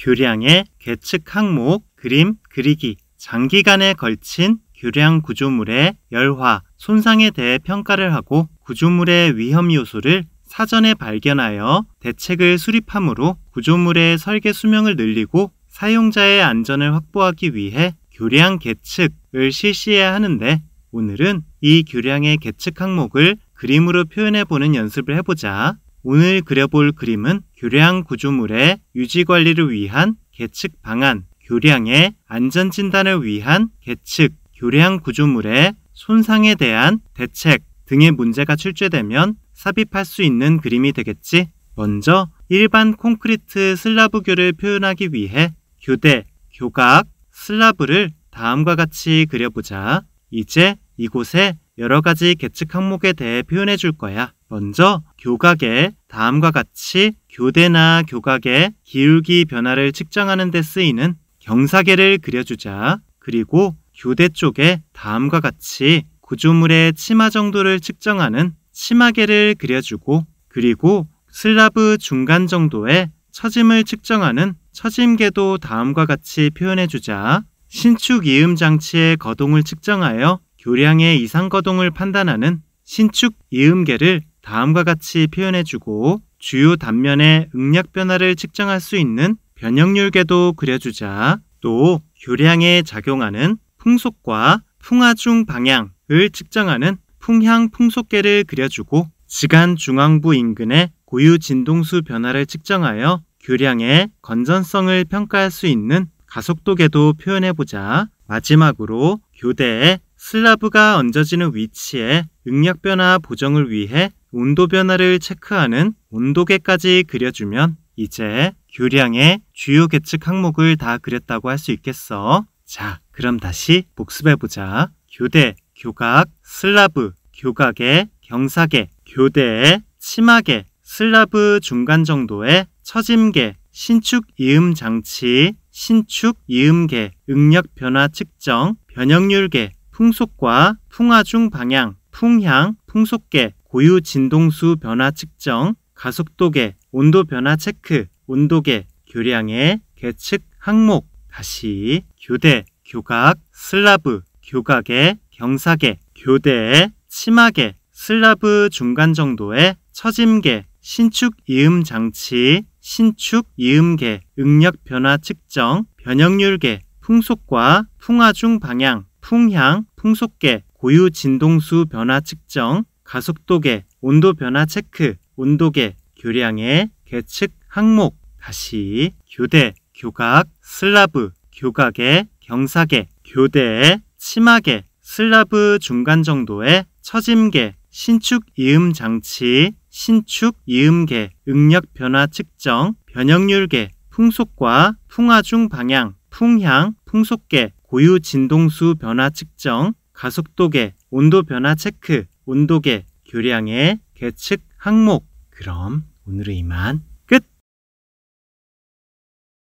교량의 계측 항목, 그림, 그리기, 장기간에 걸친 교량 구조물의 열화, 손상에 대해 평가를 하고 구조물의 위험 요소를 사전에 발견하여 대책을 수립함으로 구조물의 설계 수명을 늘리고 사용자의 안전을 확보하기 위해 교량 계측을 실시해야 하는데 오늘은 이 교량의 계측 항목을 그림으로 표현해 보는 연습을 해보자. 오늘 그려볼 그림은 교량 구조물의 유지 관리를 위한 계측 방안, 교량의 안전 진단을 위한 계측, 교량 구조물의 손상에 대한 대책 등의 문제가 출제되면 삽입할 수 있는 그림이 되겠지. 먼저 일반 콘크리트 슬라브교를 표현하기 위해 교대, 교각, 슬라브를 다음과 같이 그려보자. 이제 이곳에 여러 가지 계측 항목에 대해 표현해 줄 거야. 먼저 교각에 다음과 같이 교대나 교각의 기울기 변화를 측정하는 데 쓰이는 경사계를 그려주자 그리고 교대 쪽에 다음과 같이 구조물의 치마 정도를 측정하는 치마계를 그려주고 그리고 슬라브 중간 정도의 처짐을 측정하는 처짐계도 다음과 같이 표현해주자 신축 이음 장치의 거동을 측정하여 교량의 이상 거동을 판단하는 신축 이음계를 다음과 같이 표현해주고 주요 단면의 응력 변화를 측정할 수 있는 변형률계도 그려주자 또 교량에 작용하는 풍속과 풍화 중 방향을 측정하는 풍향 풍속계를 그려주고 지간 중앙부 인근의 고유 진동수 변화를 측정하여 교량의 건전성을 평가할 수 있는 가속도계도 표현해보자 마지막으로 교대의 슬라브가 얹어지는 위치에 응력 변화 보정을 위해 온도 변화를 체크하는 온도계까지 그려주면 이제 교량의 주요 계측 항목을 다 그렸다고 할 수 있겠어. 자, 그럼 다시 복습해보자. 교대, 교각, 슬라브, 교각의 경사계, 교대의 치마계, 슬라브 중간 정도의 처짐계, 신축 이음 장치, 신축 이음계, 응력 변화 측정, 변형률계, 풍속과 풍화 중 방향, 풍향, 풍속계, 고유 진동수 변화 측정, 가속도계, 온도 변화 체크, 온도계, 교량의 계측 항목, 다시 교대, 교각, 슬라브, 교각의 경사계, 교대의 치마계, 슬라브 중간 정도의 처짐계, 신축 이음 장치, 신축 이음계, 응력 변화 측정, 변형률계, 풍속과 풍화 중 방향, 풍향, 풍속계, 고유 진동수 변화 측정, 가속도계, 온도 변화 체크, 온도계, 교량의 계측 항목, 다시 교대, 교각, 슬라브, 교각의 경사계, 교대의 치마계, 슬라브 중간 정도의 처짐계, 신축 이음 장치, 신축 이음계, 응력 변화 측정, 변형률계, 풍속과 풍화 중 방향, 풍향, 풍속계, 고유 진동수 변화 측정, 가속도계, 온도 변화 체크, 온도계, 교량의 계측 항목. 그럼 오늘은 이만.